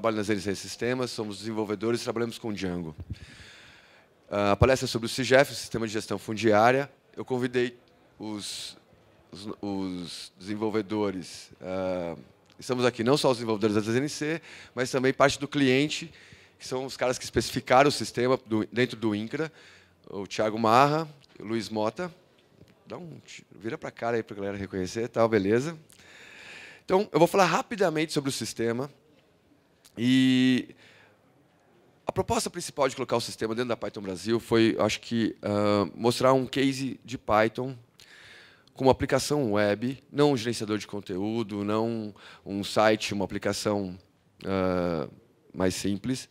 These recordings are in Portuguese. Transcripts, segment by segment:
trabalho nas ZNC Sistemas, somos desenvolvedores e trabalhamos com Django. Ah, a palestra é sobre o CIGEF, o Sistema de Gestão Fundiária. Eu convidei os, os, os desenvolvedores, uh, estamos aqui não só os desenvolvedores das ZNC, mas também parte do cliente, que são os caras que especificaram o sistema do, dentro do INCRA, o Thiago Marra, o Luiz Mota. Dá um, vira para a cara aí para a galera reconhecer, tal, tá, beleza? Então, eu vou falar rapidamente sobre o sistema, e a proposta principal de colocar o sistema dentro da Python Brasil foi, acho que, uh, mostrar um case de Python com uma aplicação web, não um gerenciador de conteúdo, não um site, uma aplicação uh, mais simples,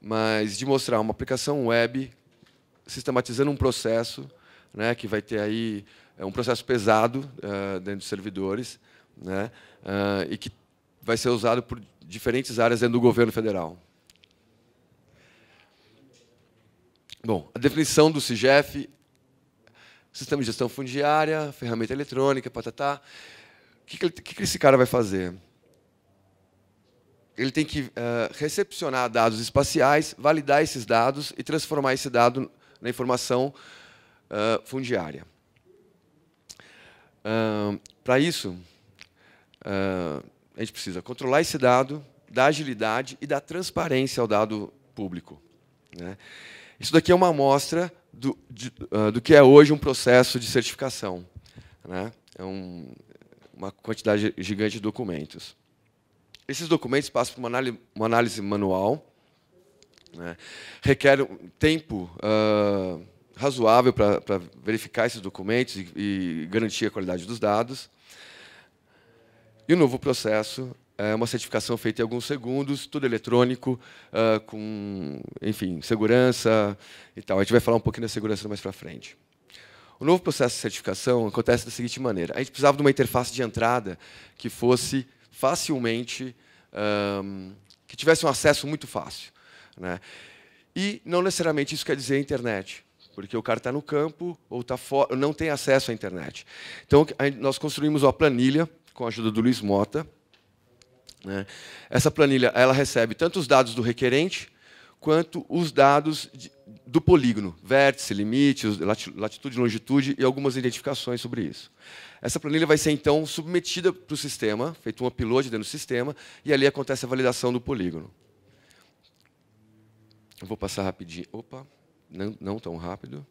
mas de mostrar uma aplicação web sistematizando um processo, né, que vai ter aí é um processo pesado uh, dentro dos servidores, né, uh, e que vai ser usado por diferentes áreas dentro do governo federal. Bom, a definição do CIGEF, sistema de gestão fundiária, ferramenta eletrônica, patatá. Tá. O que, que, que esse cara vai fazer? Ele tem que uh, recepcionar dados espaciais, validar esses dados e transformar esse dado na informação uh, fundiária. Uh, Para isso, Uh, a gente precisa controlar esse dado, dar agilidade e dar transparência ao dado público. Né? Isso daqui é uma amostra do, de, uh, do que é hoje um processo de certificação. Né? É um, uma quantidade gigante de documentos. Esses documentos passam por uma análise, uma análise manual, né? requer um tempo uh, razoável para verificar esses documentos e, e garantir a qualidade dos dados. E o novo processo é uma certificação feita em alguns segundos, tudo eletrônico, uh, com, enfim, segurança e tal. A gente vai falar um pouquinho da segurança mais para frente. O novo processo de certificação acontece da seguinte maneira: a gente precisava de uma interface de entrada que fosse facilmente, um, que tivesse um acesso muito fácil, né? E não necessariamente isso quer dizer internet porque o cara está no campo ou tá fora, não tem acesso à internet. Então, nós construímos uma planilha com a ajuda do Luiz Mota. Né? Essa planilha ela recebe tanto os dados do requerente quanto os dados de, do polígono, vértice, limite, latitude, longitude e algumas identificações sobre isso. Essa planilha vai ser então submetida para o sistema, feito um upload dentro do sistema, e ali acontece a validação do polígono. Eu vou passar rapidinho. Opa, não, não tão rápido.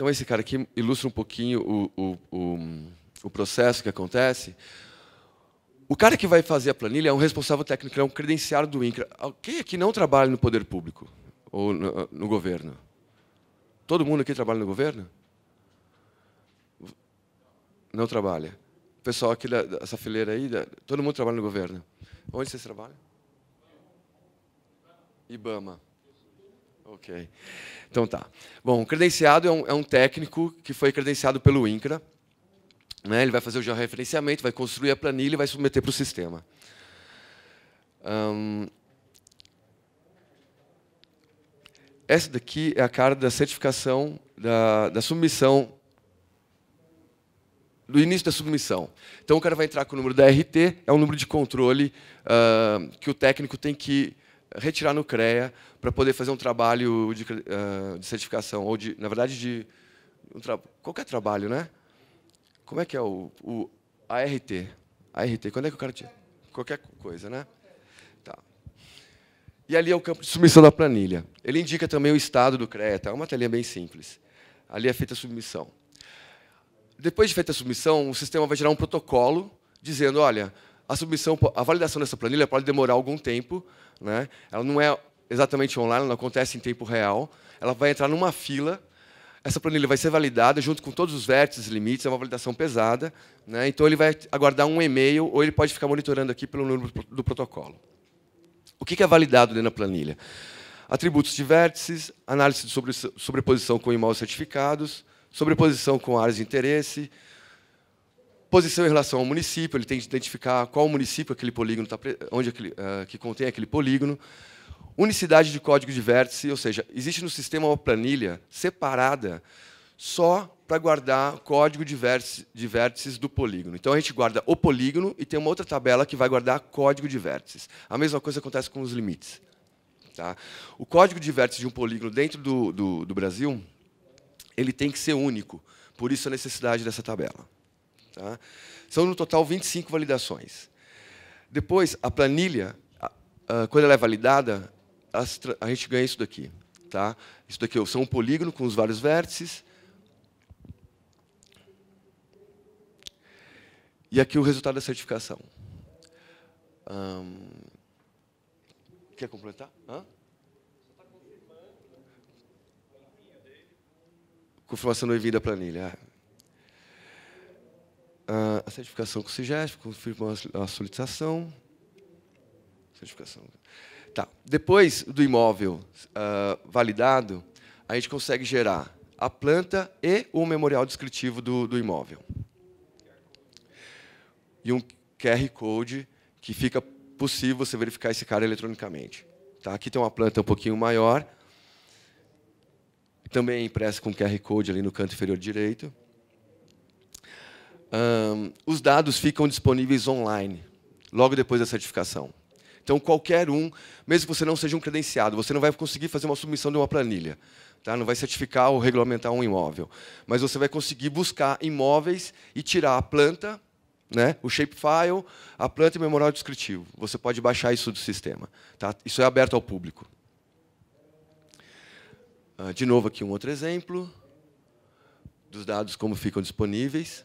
Então, esse cara aqui ilustra um pouquinho o, o, o, o processo que acontece. O cara que vai fazer a planilha é um responsável técnico, é um credenciado do INCRA. Quem aqui não trabalha no poder público ou no, no governo? Todo mundo aqui trabalha no governo? Não trabalha. O pessoal aqui dessa fileira aí, todo mundo trabalha no governo. Onde vocês trabalham? Ibama. Ok. Então tá. Bom, credenciado é um, é um técnico que foi credenciado pelo INCRA. Né? Ele vai fazer o georreferenciamento, vai construir a planilha e vai submeter para o sistema. Hum. Essa daqui é a cara da certificação, da, da submissão, do início da submissão. Então o cara vai entrar com o número da RT, é um número de controle uh, que o técnico tem que retirar no CREA para poder fazer um trabalho de, uh, de, certificação, ou, de, na verdade, de um tra qualquer trabalho, né? Como é que é o, o ART? ART, quando é que o cara tinha? Qualquer coisa, né? Tá. E ali é o campo de submissão da planilha. Ele indica também o estado do CREA, tá? é uma telinha bem simples. Ali é feita a submissão. Depois de feita a submissão, o sistema vai gerar um protocolo dizendo, olha, a submissão, a validação dessa planilha pode demorar algum tempo, né? Ela não é exatamente online, não acontece em tempo real. Ela vai entrar numa fila. Essa planilha vai ser validada junto com todos os vértices, limites, é uma validação pesada. Né? Então, ele vai aguardar um e-mail ou ele pode ficar monitorando aqui pelo número do protocolo. O que é validado dentro da planilha? Atributos de vértices, análise de sobreposição com imóveis certificados, sobreposição com áreas de interesse, posição em relação ao município, ele tem que identificar qual município aquele polígono está, onde aquele, uh, que contém aquele polígono. Unicidade de código de vértice, ou seja, existe no sistema uma planilha separada só para guardar código de, vértice, de vértices do polígono. Então a gente guarda o polígono e tem uma outra tabela que vai guardar código de vértices. A mesma coisa acontece com os limites. Tá? O código de vértices de um polígono dentro do, do, do Brasil ele tem que ser único. Por isso a necessidade dessa tabela. Tá? São, no total, 25 validações. Depois, a planilha, quando ela é validada, a gente ganha isso daqui. Tá? Isso daqui são um polígono com os vários vértices. E aqui o resultado da certificação. Hum... Quer completar? Hã? Confirmação do envio da planilha. É a, certificação com o CIGESP, confirmou a, a solicitação. Certificação. Tá. Depois do imóvel uh, validado, a gente consegue gerar a planta e o memorial descritivo do, do imóvel. E um QR Code que fica possível você verificar esse cara eletronicamente. Tá? Aqui tem uma planta um pouquinho maior, também é impressa com QR Code ali no canto inferior direito um, os dados ficam disponíveis online, logo depois da certificação. Então, qualquer um, mesmo que você não seja um credenciado, você não vai conseguir fazer uma submissão de uma planilha. Tá? Não vai certificar ou regulamentar um imóvel. Mas você vai conseguir buscar imóveis e tirar a planta, né? o shapefile, a planta e o memorial descritivo. Você pode baixar isso do sistema. Tá? Isso é aberto ao público. Ah, de novo, aqui um outro exemplo dos dados como ficam disponíveis.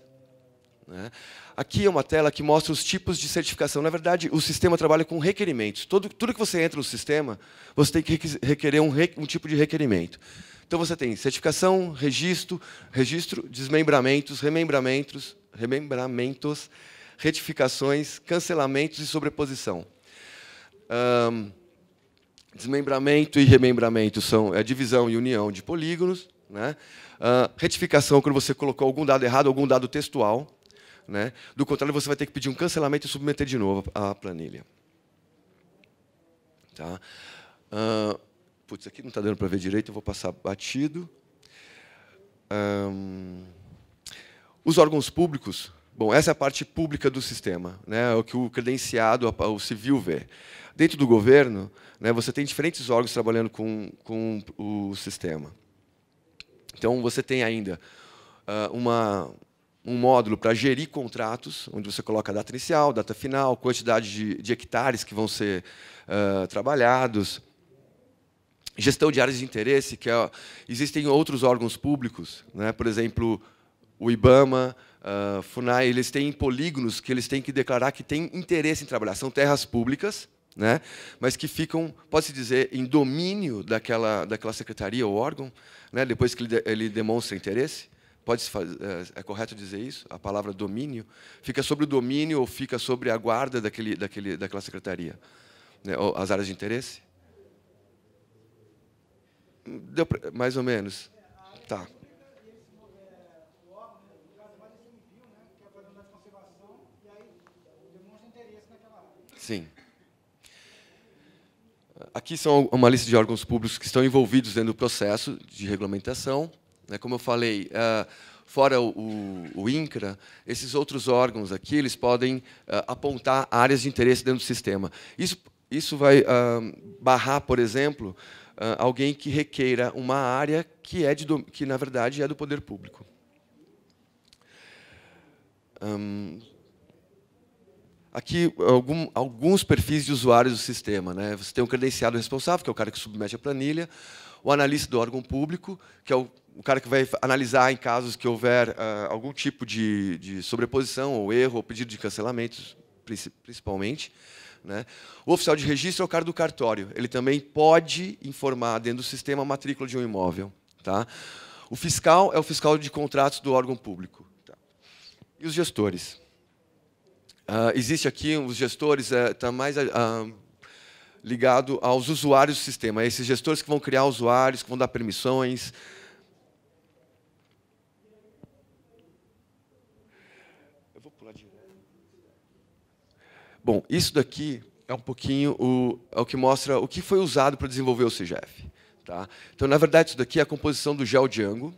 Né? Aqui é uma tela que mostra os tipos de certificação. Na verdade, o sistema trabalha com requerimentos. Todo, tudo que você entra no sistema, você tem que requerer um, um tipo de requerimento. Então, você tem certificação, registro, registro desmembramentos, remembramentos, remembramentos retificações, cancelamentos e sobreposição. Um, desmembramento e remembramento são a é divisão e união de polígonos. Né? Uh, retificação, é quando você colocou algum dado errado, algum dado textual. Né? Do contrário, você vai ter que pedir um cancelamento e submeter de novo a planilha. Tá? Uh, putz, aqui não está dando para ver direito, eu vou passar batido. Um, os órgãos públicos, bom, essa é a parte pública do sistema, né? É o que o credenciado, o civil vê. Dentro do governo, né, você tem diferentes órgãos trabalhando com, com o sistema. Então, você tem ainda ah, uma, um módulo para gerir contratos, onde você coloca a data inicial, data final, quantidade de, de hectares que vão ser uh, trabalhados, gestão de áreas de interesse, que é, existem outros órgãos públicos, né? por exemplo, o IBAMA, uh, FUNAI, eles têm polígonos que eles têm que declarar que têm interesse em trabalhar. São terras públicas, né? mas que ficam, pode-se dizer, em domínio daquela, daquela secretaria ou órgão, né? depois que ele, ele demonstra interesse pode é, é correto dizer isso? A palavra domínio fica sobre o domínio ou fica sobre a guarda daquele, daquele, daquela secretaria, né? ou as áreas de interesse? Deu pra, mais ou menos, tá? Sim. Aqui são uma lista de órgãos públicos que estão envolvidos dentro do processo de regulamentação. Né, como eu falei, eh, fora o, o, INCRA, esses outros órgãos aqui eles podem eh, apontar áreas de interesse dentro do sistema. Isso, isso vai ah, barrar, por exemplo, ah, alguém que requeira uma área que, é de, que, na verdade, é do poder público. aqui algum, alguns perfis de usuários do sistema. Né? Você tem o um credenciado responsável, que é o cara que submete a planilha, o analista do órgão público, que é o um cara que vai analisar em casos que houver uh, algum tipo de, de, sobreposição, ou erro, ou pedido de cancelamentos, principalmente. Né? O oficial de registro é o cara do cartório. Ele também pode informar dentro do sistema a matrícula de um imóvel. Tá? O fiscal é o fiscal de contratos do órgão público. Tá? E os gestores? Uh, existe aqui os gestores, está eh, mais ah, ligado aos usuários do sistema, é esses gestores que vão criar usuários, que vão dar permissões, Bom, isso daqui é um pouquinho o, é o que mostra o que foi usado para desenvolver o CGF. Tá? Então, na verdade, isso daqui é a composição do gel Django.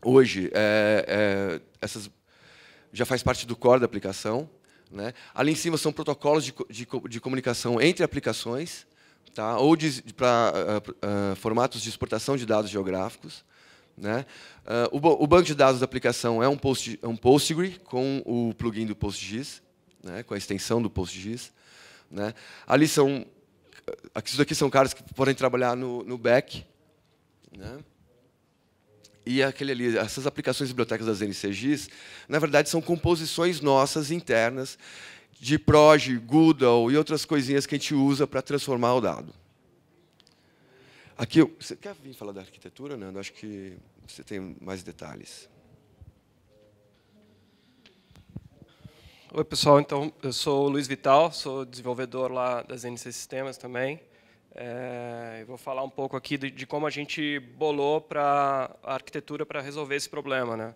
Hoje, é, é, essas já faz parte do core da aplicação. Né? Ali em cima são protocolos de, de, de comunicação entre aplicações, tá? ou para uh, uh, formatos de exportação de dados geográficos. Né? Uh, o, o, banco de dados da aplicação é um, post, é um Postgre com o plugin do PostGIS né, com a extensão do PostgreSQL, Né. Ali são, isso daqui são caras que podem trabalhar no, no back. Né. E aquele ali, essas aplicações bibliotecas das NCGs, na verdade, são composições nossas internas de Proj, Google e outras coisinhas que a gente usa para transformar o dado. Aqui, você quer vir falar da arquitetura, Nando? Acho que você tem mais detalhes. Oi, pessoal. Então, eu sou o Luiz Vital, sou desenvolvedor lá da ZNC Sistemas também. É, vou falar um pouco aqui de, de como a gente bolou para a arquitetura para resolver esse problema, né?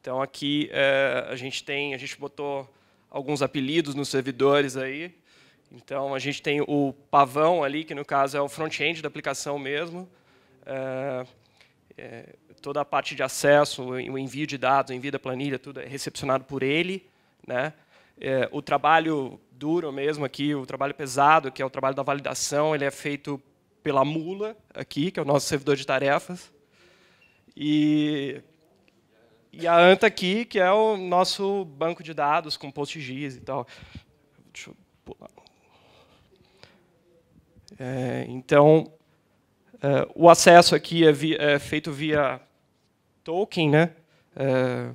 Então, aqui é, a gente tem, a gente botou alguns apelidos nos servidores aí. Então, a gente tem o pavão ali, que no caso é o front-end da aplicação mesmo. É, é, toda a parte de acesso, o envio de dados, o envio da planilha, tudo é recepcionado por ele né? É, o trabalho duro mesmo aqui, o trabalho pesado, que é o trabalho da validação, ele é feito pela Mula aqui, que é o nosso servidor de tarefas, e e a Anta aqui, que é o nosso banco de dados com PostGIS e tal. Deixa eu pular. É, então, é, o acesso aqui é, via, é, feito via token, né? É,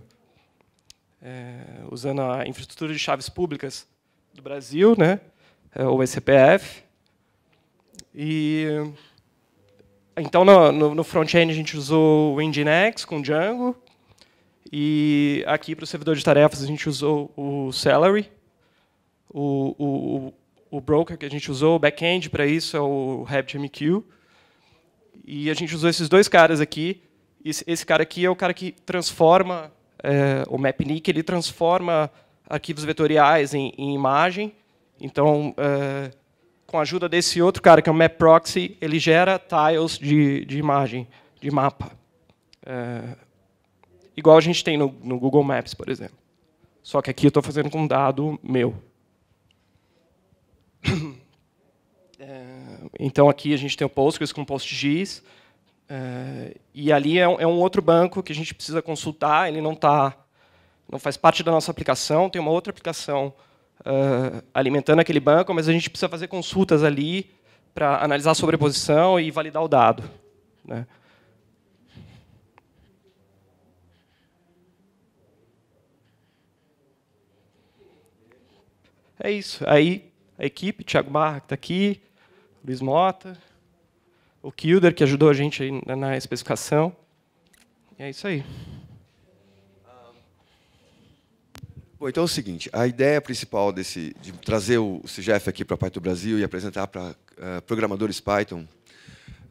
é, usando a infraestrutura de chaves públicas do Brasil, né, é, ou SCPF. E então no, no, front-end a gente usou o Nginx com Django e aqui para o servidor de tarefas a gente usou o Celery, o, o, o broker que a gente usou, o back-end para isso é o RabbitMQ. E a gente usou esses dois caras aqui. esse cara aqui é o cara que transforma é, o Mapnik ele transforma arquivos vetoriais em, em imagem. Então, é, com a ajuda desse outro cara, que é o MapProxy, ele gera tiles de, de imagem, de mapa. É, igual a gente tem no, no Google Maps, por exemplo. Só que aqui eu estou fazendo com um dado meu. É, então, aqui a gente tem o Postgres com PostGIS, eh, e ali é um, é um, outro banco que a gente precisa consultar, ele não tá, não faz parte da nossa aplicação, tem uma outra aplicação uh, alimentando aquele banco, mas a gente precisa fazer consultas ali para analisar a sobreposição e validar o dado. Né? É isso. Aí a equipe, Thiago Barra, que está aqui, Luiz Mota, o Kilder, que ajudou a gente aí na especificação. E é isso aí. Bom, então é o seguinte, a ideia principal desse, de trazer o CGF aqui para a Python Brasil e apresentar para uh, eh, programadores Python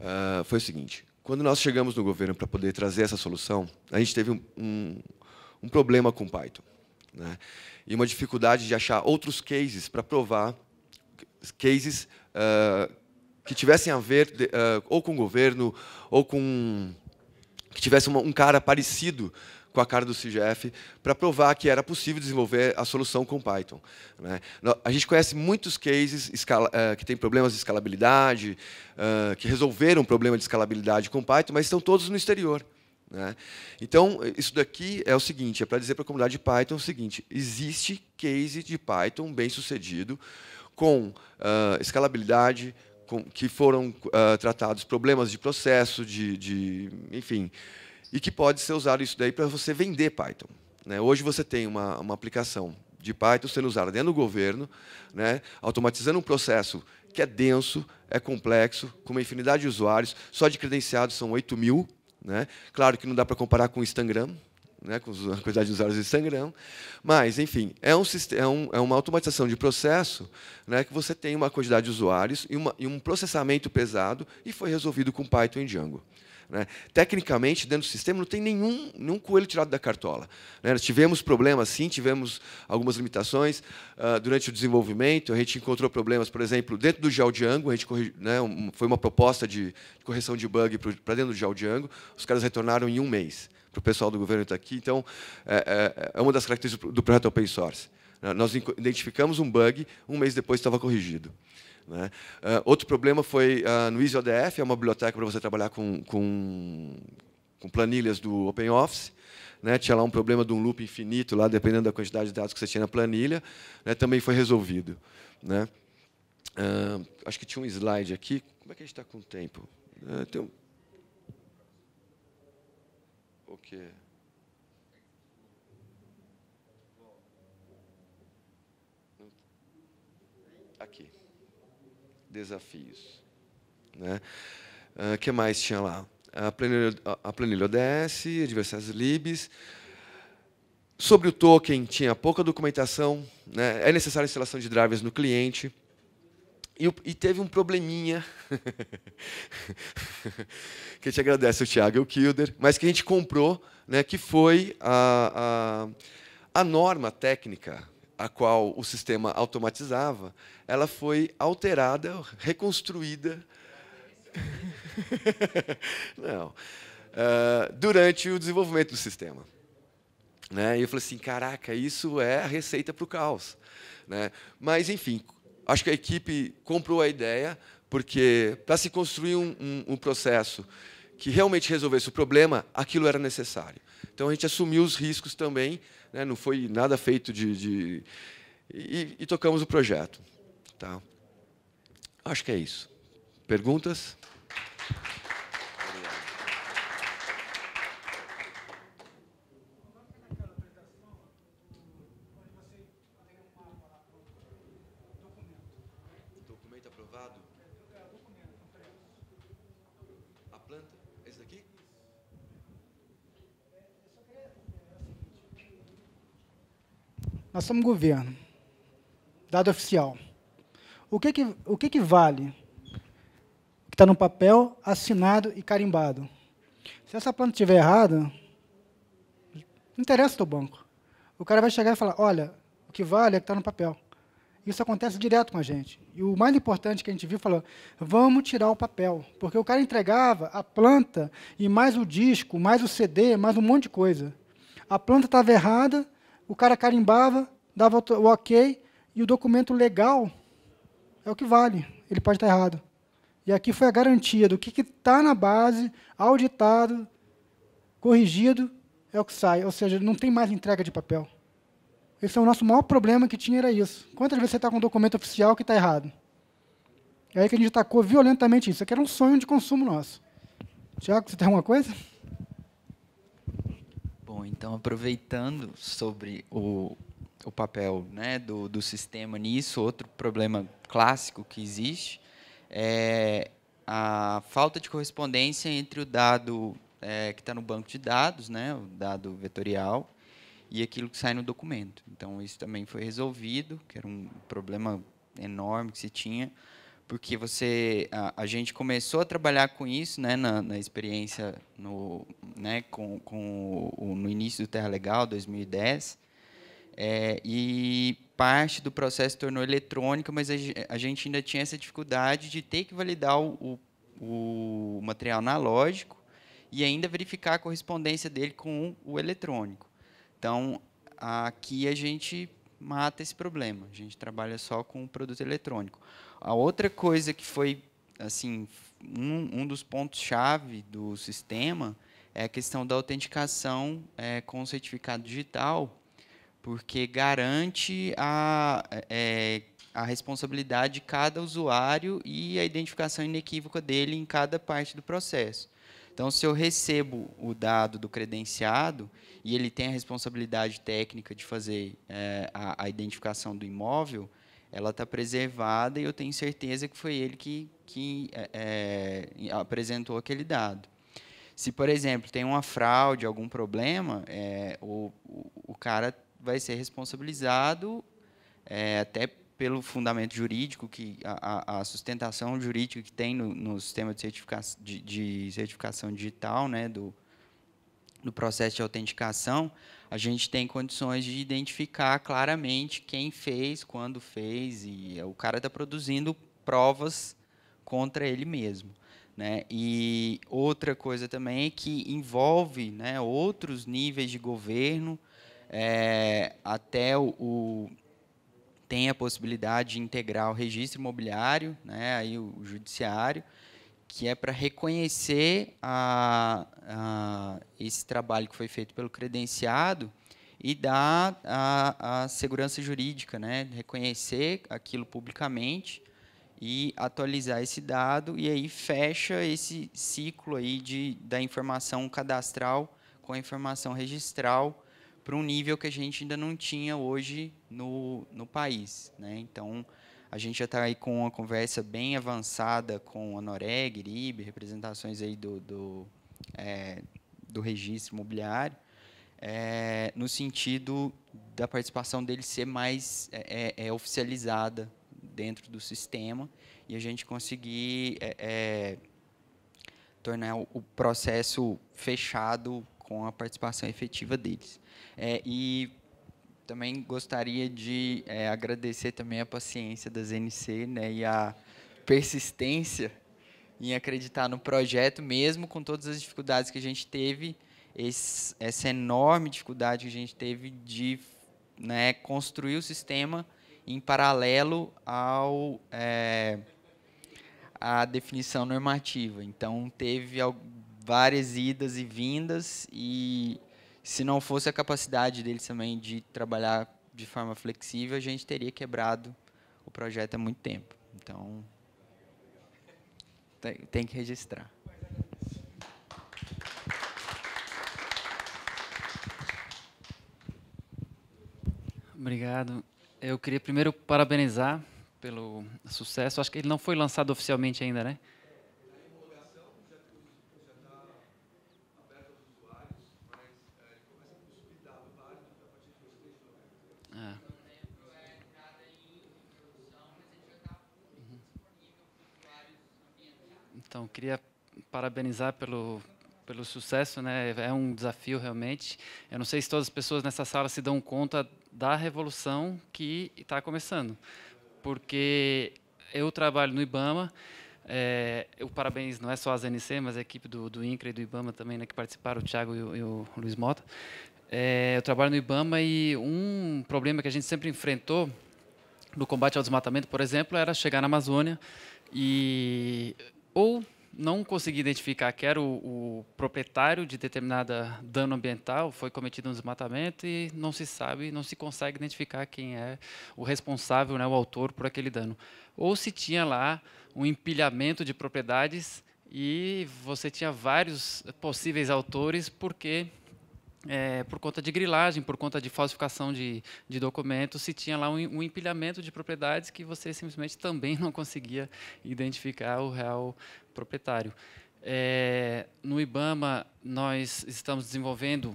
uh, foi o seguinte, quando nós chegamos no governo para poder trazer essa solução, a gente teve um, um, um problema com Python. Né? E uma dificuldade de achar outros cases para provar cases uh, que tivessem a ver uh, ou com o governo, ou com. que tivesse uma, um cara parecido com a cara do CGF para provar que era possível desenvolver a solução com Python. Né? A gente conhece muitos cases escala, ah, que têm problemas de escalabilidade, ah, que resolveram o problema de escalabilidade com Python, mas estão todos no exterior. Né? Então, isso daqui é o seguinte, é para dizer para a comunidade de Python o seguinte, existe case de Python bem sucedido com uh, escalabilidade, com, que foram uh, tratados problemas de processo, de, de, enfim, e que pode ser usado isso daí para você vender Python. Né? Hoje você tem uma, uma aplicação de Python sendo usada dentro do governo, né? automatizando um processo que é denso, é complexo, com uma infinidade de usuários, só de credenciados são 8 mil. Né? Claro que não dá para comparar com o Instagram, né, com a quantidade de usuários de sangrão. Mas, enfim, é, um, é, um, é uma automatização de processo né, que você tem uma quantidade de usuários e, uma, e um processamento pesado, e foi resolvido com Python e Django. Né? Tecnicamente, dentro do sistema, não tem nenhum, nenhum coelho tirado da cartola. Né? Nós tivemos problemas, sim, tivemos algumas limitações uh, durante o desenvolvimento. A gente encontrou problemas, por exemplo, dentro do Jal Django. A gente né, um, foi uma proposta de, de correção de bug para dentro do de Django. Os caras retornaram em um mês para o pessoal do governo estar tá aqui. Então, é, é, é, uma das características do projeto open source. Né? Nós identificamos um bug, um mês depois estava corrigido. Né? Uh, outro problema foi uh, no EasyODF, é uma biblioteca para você trabalhar com, com, com planilhas do OpenOffice. Né? Tinha lá um problema de um loop infinito, lá dependendo da quantidade de dados que você tinha na planilha, né? também foi resolvido. Né? Uh, acho que tinha um slide aqui. Como é que a gente está com o tempo? Uh, tem um... O quê? Aqui desafios. Né? O uh, ah, que mais tinha lá? A planilha, a planilha ODS, diversas libs. Sobre o token, tinha pouca documentação. Né? É necessária a instalação de drivers no cliente. E, e teve um probleminha, que a gente agradece o Thiago e o Kilder, mas que a gente comprou, né, que foi a, a, a norma técnica a qual o sistema automatizava, ela foi alterada, reconstruída. Não. Uh, durante o desenvolvimento do sistema. Né? E eu falei assim: caraca, isso é a receita para o caos. Né? Mas, enfim, acho que a equipe comprou a ideia, porque para se construir um, um, um processo que realmente resolvesse o problema, aquilo era necessário. Então a gente assumiu os riscos também né? não foi nada feito de. de... E, e, tocamos o projeto. Tá? Acho que é isso. Perguntas? Nós somos governo. Dado oficial. O que, que, o que, que vale? Que está no papel, assinado e carimbado. Se essa planta estiver errada, não interessa o teu banco. O cara vai chegar e falar, olha, o que vale é que está no papel. Isso acontece direto com a gente. E o mais importante que a gente viu falou: vamos tirar o papel. Porque o cara entregava a planta e mais o disco, mais o CD, mais um monte de coisa. A planta estava errada, o cara carimbava, dava o ok, e o documento legal é o que vale. Ele pode estar errado. E aqui foi a garantia do que está na base, auditado, corrigido, é o que sai. Ou seja, não tem mais entrega de papel. Esse é o nosso maior problema que tinha, era isso. Quantas vezes você está com um documento oficial que está errado? É aí que a gente atacou violentamente isso. Isso aqui era um sonho de consumo nosso. Tiago, você tem alguma coisa? Bom, então aproveitando sobre o, o papel né, do, do sistema nisso, outro problema clássico que existe é a falta de correspondência entre o dado é, que está no banco de dados, né, o dado vetorial, e aquilo que sai no documento. Então, isso também foi resolvido, que era um problema enorme que se tinha, porque você a, a, gente começou a trabalhar com isso né, na, na experiência no, né, com, com o, no início do Terra Legal, 2010, é, e parte do processo tornou eletrônica, mas a, a, gente ainda tinha essa dificuldade de ter que validar o, o, o material analógico e ainda verificar a correspondência dele com o eletrônico. Então, aqui a gente mata esse problema. A gente trabalha só com o produto eletrônico. A outra coisa que foi assim um, um dos pontos chave do sistema é a questão da autenticação é, com certificado digital, porque garante a, é, a responsabilidade de cada usuário e a identificação inequívoca dele em cada parte do processo. Então, se eu recebo o dado do credenciado e ele tem a responsabilidade técnica de fazer é, a, a, identificação do imóvel, ela está preservada e eu tenho certeza que foi ele que, que é, apresentou aquele dado. Se, por exemplo, tem uma fraude, algum problema, é, o, o, cara vai ser responsabilizado é, até pelo fundamento jurídico, que a, a sustentação jurídica que tem no, no sistema de certificação, de, de certificação digital, né, do, processo de autenticação, a gente tem condições de identificar claramente quem fez, quando fez, e é o cara está produzindo provas contra ele mesmo. Né? E outra coisa também é que envolve né, outros níveis de governo, é, até o, o tem a possibilidade de integrar o registro imobiliário, né, aí o, judiciário, que é para reconhecer a, a, esse trabalho que foi feito pelo credenciado e dar a, a segurança jurídica, né, reconhecer aquilo publicamente e atualizar esse dado e aí fecha esse ciclo aí de, da informação cadastral com a informação registral para um nível que a gente ainda não tinha hoje no, no país. Né? Então, a gente já está aí com uma conversa bem avançada com a Noreg, IRIB, representações aí do, do, é, do registro imobiliário, é, no sentido da participação dele ser mais é, é, é oficializada dentro do sistema e a gente conseguir é, tornar o processo fechado com a participação efetiva deles. É, e também gostaria de é, agradecer também a paciência das NC né, e a persistência em acreditar no projeto, mesmo com todas as dificuldades que a gente teve, esse, essa enorme dificuldade que a gente teve de né, construir o sistema em paralelo ao... É, a definição normativa. Então, teve várias idas e vindas e se não fosse a capacidade deles também de trabalhar de forma flexível, a gente teria quebrado o projeto há muito tempo. Então, tem que registrar. Obrigado. Eu queria primeiro parabenizar pelo sucesso. Acho que ele não foi lançado oficialmente ainda, né? Então, queria parabenizar pelo pelo sucesso, né? É um desafio realmente. Eu não sei se todas as pessoas nessa sala se dão conta da revolução que está começando, porque eu trabalho no IBAMA. É, parabéns não é só a ZNC, mas a equipe do, do INCRA e do IBAMA também, né, que participaram, o Thiago e o, e o Luiz Mota. É, eu trabalho no IBAMA e um problema que a gente sempre enfrentou no combate ao desmatamento, por exemplo, era chegar na Amazônia e ou não conseguir identificar que era o, o, proprietário de determinada dano ambiental, foi cometido um desmatamento e não se sabe, não se consegue identificar quem é o responsável, né, o autor por aquele dano. Ou se tinha lá um empilhamento de propriedades e você tinha vários possíveis autores porque é, por conta de grilagem, por conta de falsificação de, de documentos, se tinha lá um, um, empilhamento de propriedades que você simplesmente também não conseguia identificar o real proprietário. É, no IBAMA, nós estamos desenvolvendo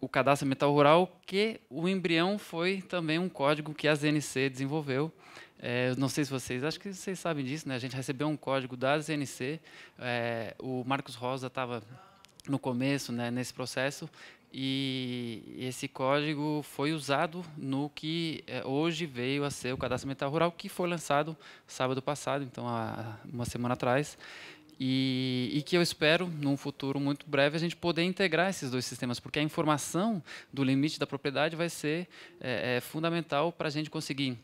o cadastro ambiental rural, que o embrião foi também um código que a ZNC desenvolveu. É, não sei se vocês, acho que vocês sabem disso, né? A gente recebeu um código da ZNC, é, o Marcos Rosa estava no começo, né, nesse processo, e esse código foi usado no que é, hoje veio a ser o Cadastro Ambiental Rural, que foi lançado sábado passado, então há uma semana atrás, e, e, que eu espero, num futuro muito breve, a gente poder integrar esses dois sistemas, porque a informação do limite da propriedade vai ser é, é, fundamental para a gente conseguir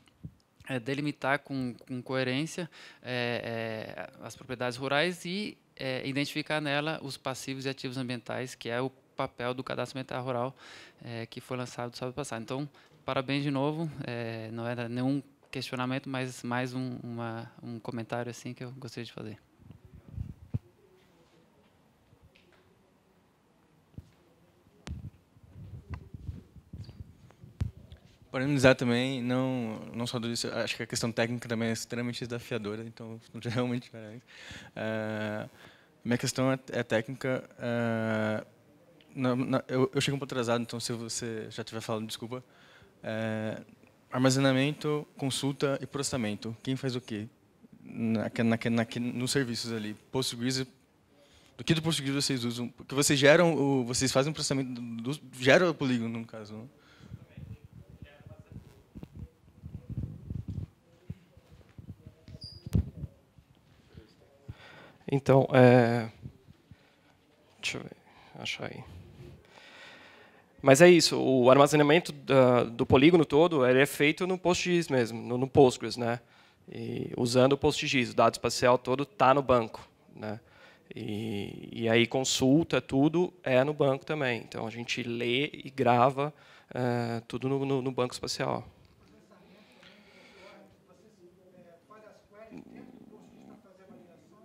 é, delimitar com, com coerência é, é, as propriedades rurais e identificar nela os passivos e ativos ambientais, que é o papel do Cadastro Ambiental Rural é, que foi lançado no sábado passado. Então, parabéns de novo. É, não era nenhum questionamento, mas mais um, uma, um comentário assim que eu gostaria de fazer. Parabenizar também, não, não só do isso, acho que a questão técnica também é extremamente desafiadora, então realmente parabéns. Né, uh, eh, minha questão é, é técnica. Uh, eu, eu, cheguei um pouco atrasado, então se você já tiver falando, desculpa. É, armazenamento, consulta e processamento. Quem faz o quê? Na, na, na, nos serviços ali. PostgreSQL do que do PostgreSQL vocês usam? Porque vocês geram, o, vocês fazem o processamento, do, geram o polígono, no caso. Né? Então, é... deixa eu ver, achar aí. Mas é isso, o armazenamento da, do polígono todo ele é feito no PostGIS mesmo, no, no Postgres, né? E usando o PostGIS, o dado espacial todo está no banco, né? E, e, aí consulta tudo é no banco também. Então a gente lê e grava eh, tudo no, no, no, banco espacial.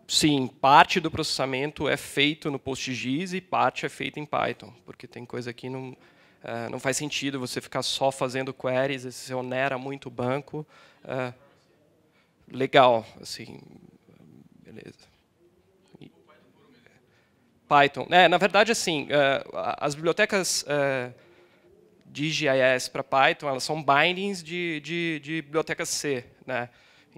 Sim, parte do processamento é feito no PostGIS e parte é feita em Python, porque tem coisa que não Uh, não faz sentido você ficar só fazendo queries, você onera muito o banco. Uh, legal, assim, beleza. Python. É, na verdade, assim, uh, as bibliotecas de GIS para Python, elas são bindings de, de, de bibliotecas C, né?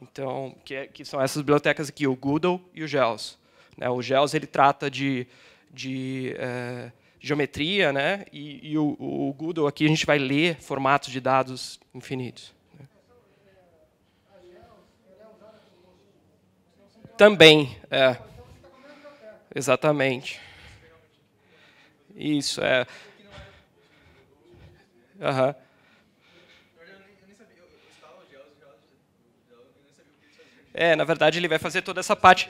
Então, que, é, que, são essas bibliotecas aqui, o Google e o GELS. Né? O GELS ele trata de, de uh, geometria, né? E, e o, o Google aqui a gente vai ler formatos de dados infinitos. Né? Também, é. Exatamente. Isso, é. Aham. Uhum. É, na verdade, ele vai fazer toda essa parte.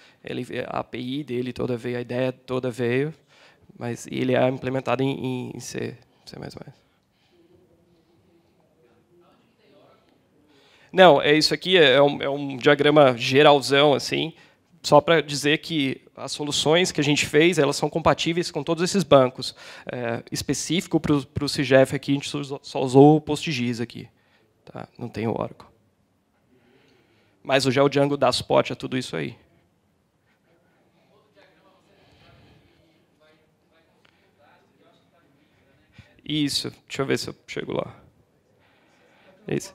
Ele, a API dele toda veio, a ideia toda veio, mas ele é implementado em, em C, C++. Não, é isso aqui é, é um, é um diagrama geralzão assim, só para dizer que as soluções que a gente fez elas são compatíveis com todos esses bancos. É, específico para o CGF aqui, a gente só usou o PostGIS aqui. Tá? Não tem o Oracle. Mas o GeoDjango dá suporte a tudo isso aí. Isso, deixa eu ver se eu chego lá. Esse.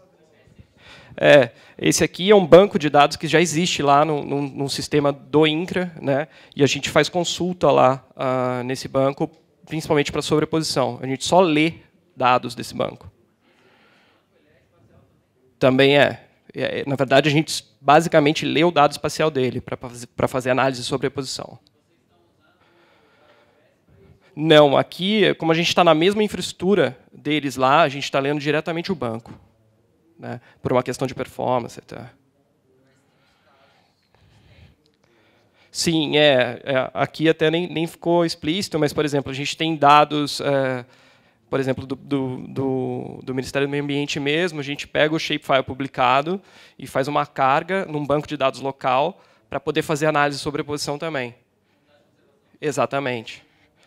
É, esse aqui é um banco de dados que já existe lá no, no, no sistema do INCRA, né? e a gente faz consulta lá uh, nesse banco, principalmente para sobreposição. A gente só lê dados desse banco. Também é. é. Na verdade, a gente basicamente lê o dado espacial dele para fazer análise de sobreposição. Não, aqui, como a gente está na mesma infraestrutura deles lá, a gente está lendo diretamente o banco, né, por uma questão de performance. Tá? Sim, é, é, aqui até nem, nem ficou explícito, mas, por exemplo, a gente tem dados, é, por exemplo, do, do, do, do Ministério do Meio Ambiente mesmo, a gente pega o shapefile publicado e faz uma carga num banco de dados local para poder fazer análise de sobreposição também. Exatamente.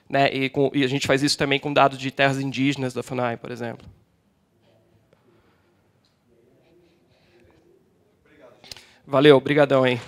Né? E, com, e a gente faz isso também com dados de terras indígenas da FUNAI, por exemplo. Valeu, brigadão, hein?